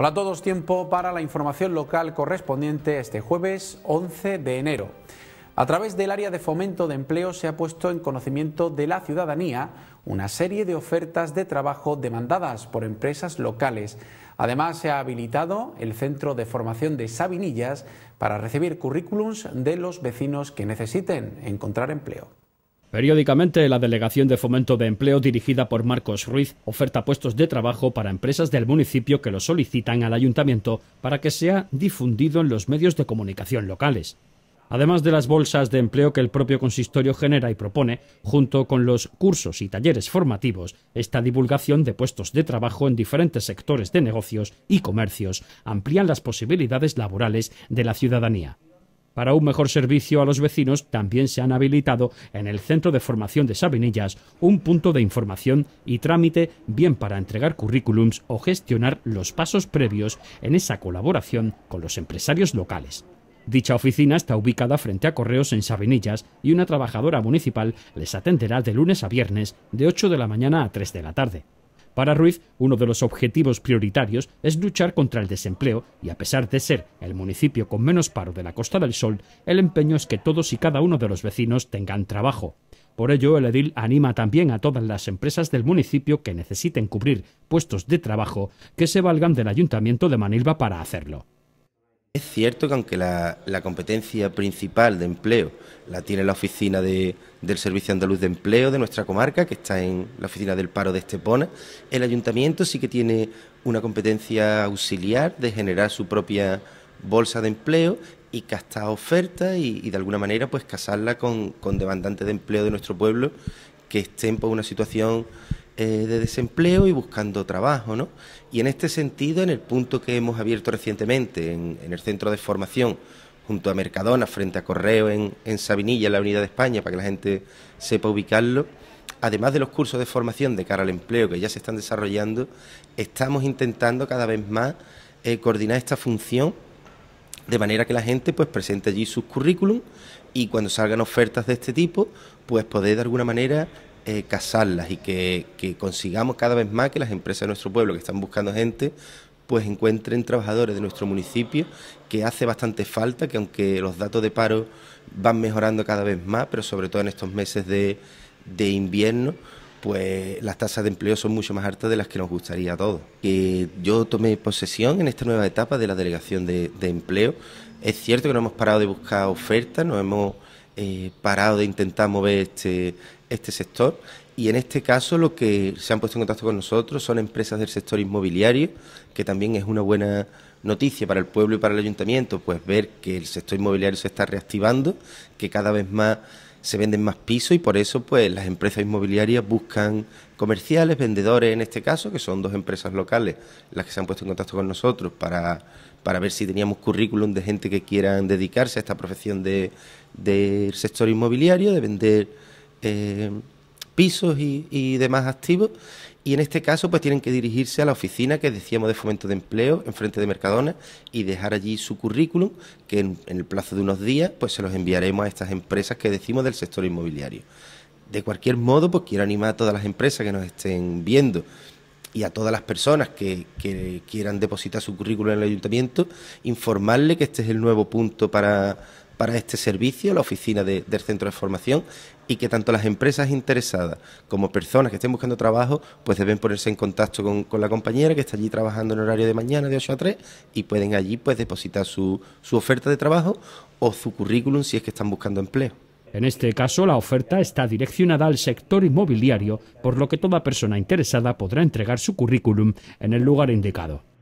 Hola a todos, tiempo para la información local correspondiente este jueves 11 de enero. A través del área de fomento de empleo se ha puesto en conocimiento de la ciudadanía una serie de ofertas de trabajo demandadas por empresas locales. Además, se ha habilitado el centro de formación de Sabinillas para recibir currículums de los vecinos que necesiten encontrar empleo. Periódicamente, la Delegación de Fomento de Empleo dirigida por Marcos Ruiz oferta puestos de trabajo para empresas del municipio que lo solicitan al ayuntamiento para que sea difundido en los medios de comunicación locales. Además de las bolsas de empleo que el propio consistorio genera y propone, junto con los cursos y talleres formativos, esta divulgación de puestos de trabajo en diferentes sectores de negocios y comercios amplían las posibilidades laborales de la ciudadanía. Para un mejor servicio a los vecinos también se han habilitado en el Centro de Formación de Sabinillas un punto de información y trámite bien para entregar currículums o gestionar los pasos previos en esa colaboración con los empresarios locales. Dicha oficina está ubicada frente a correos en Sabinillas y una trabajadora municipal les atenderá de lunes a viernes de 8 de la mañana a 3 de la tarde. Para Ruiz, uno de los objetivos prioritarios es luchar contra el desempleo y a pesar de ser el municipio con menos paro de la Costa del Sol, el empeño es que todos y cada uno de los vecinos tengan trabajo. Por ello, el edil anima también a todas las empresas del municipio que necesiten cubrir puestos de trabajo que se valgan del ayuntamiento de Manilva para hacerlo. Es cierto que aunque la, competencia principal de empleo la tiene la oficina del Servicio Andaluz de Empleo de nuestra comarca, que está en la oficina del paro de Estepona, el ayuntamiento sí que tiene una competencia auxiliar de generar su propia bolsa de empleo y castar ofertas y, de alguna manera pues casarla con demandantes de empleo de nuestro pueblo que estén por pues, una situación eh, de desempleo y buscando trabajo, ¿no? Y en este sentido, en el punto que hemos abierto recientemente, en, el centro de formación, junto a Mercadona, frente a Correo, en, Sabinilla, en la Unidad de España, para que la gente sepa ubicarlo, además de los cursos de formación de cara al empleo que ya se están desarrollando, estamos intentando cada vez más eh, coordinar esta función de manera que la gente pues presente allí sus currículum y cuando salgan ofertas de este tipo, pues poder de alguna manera eh, casarlas y que, consigamos cada vez más que las empresas de nuestro pueblo que están buscando gente pues encuentren trabajadores de nuestro municipio, que hace bastante falta, que aunque los datos de paro van mejorando cada vez más, pero sobre todo en estos meses de, invierno, pues las tasas de empleo son mucho más altas de las que nos gustaría a todos. Que yo tomé posesión en esta nueva etapa de la delegación de empleo. Es cierto que no hemos parado de buscar ofertas, no hemos eh, parado de intentar mover este, este sector. Y en este caso lo que se han puesto en contacto con nosotros son empresas del sector inmobiliario, que también es una buena noticia para el pueblo y para el ayuntamiento, pues ver que el sector inmobiliario se está reactivando, que cada vez más se venden más pisos y por eso pues las empresas inmobiliarias buscan comerciales, vendedores en este caso, que son dos empresas locales las que se han puesto en contacto con nosotros para, ver si teníamos currículum de gente que quieran dedicarse a esta profesión del sector inmobiliario, de vender eh, pisos y, y demás activos y en este caso pues tienen que dirigirse a la oficina que decíamos de fomento de empleo en frente de Mercadona y dejar allí su currículum que en, el plazo de unos días pues se los enviaremos a estas empresas que decimos del sector inmobiliario. De cualquier modo pues quiero animar a todas las empresas que nos estén viendo y a todas las personas que, que quieran depositar su currículum en el ayuntamiento, informarle que este es el nuevo punto para para este servicio, la oficina del centro de formación, y que tanto las empresas interesadas como personas que estén buscando trabajo, pues deben ponerse en contacto con, la compañera que está allí trabajando en horario de mañana de 8 a 3 y pueden allí pues depositar su, su oferta de trabajo o su currículum si es que están buscando empleo. En este caso, la oferta está direccionada al sector inmobiliario, por lo que toda persona interesada podrá entregar su currículum en el lugar indicado.